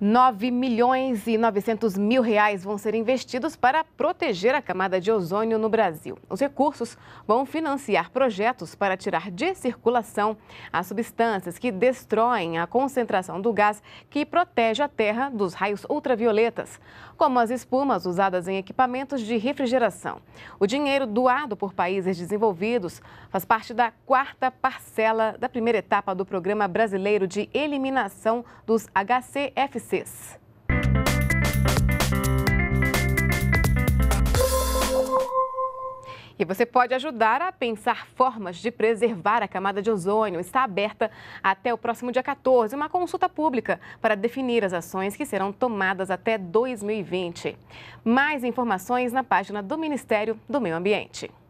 9 milhões e 900 mil reais vão ser investidos para proteger a camada de ozônio no Brasil. Os recursos vão financiar projetos para tirar de circulação as substâncias que destroem a concentração do gás que protege a Terra dos raios ultravioletas, como as espumas usadas em equipamentos de refrigeração. O dinheiro doado por países desenvolvidos faz parte da quarta parcela da primeira etapa do Programa Brasileiro de Eliminação dos HCFC vocês. E você pode ajudar a pensar formas de preservar a camada de ozônio. Está aberta até o próximo dia 14 uma consulta pública para definir as ações que serão tomadas até 2020. Mais informações na página do Ministério do Meio Ambiente.